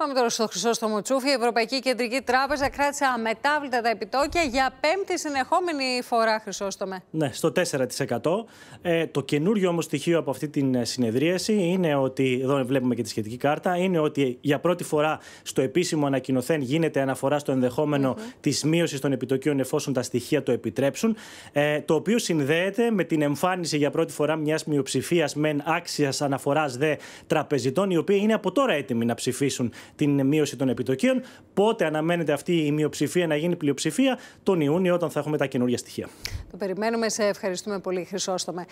Πάμε τώρα στο στο Τσούφι. Η Ευρωπαϊκή Κεντρική Τράπεζα κράτησε αμετάβλητα τα επιτόκια για πέμπτη συνεχόμενη φορά, Χρυσόστομε. Ναι, στο 4%. Ε, το καινούριο όμως στοιχείο από αυτή την ε, συνεδρίαση είναι ότι. Εδώ βλέπουμε και τη σχετική κάρτα. Είναι ότι για πρώτη φορά στο επίσημο ανακοινοθέν γίνεται αναφορά στο ενδεχόμενο mm -hmm. της μείωσης των επιτοκίων εφόσον τα στοιχεία το επιτρέψουν. Ε, το οποίο συνδέεται με την εμφάνιση για πρώτη φορά μιας μειοψηφίας μεν άξιας αναφοράς δε τραπεζιτών, οι οποίοι είναι από τώρα έτοιμοι να ψηφίσουν την μείωση των επιτοκίων. Πότε αναμένεται αυτή η μειοψηφία να γίνει πλειοψηφία, τον Ιούνιο, όταν θα έχουμε τα καινούργια στοιχεία. Το περιμένουμε. Σε ευχαριστούμε πολύ, Χρυσόστομε.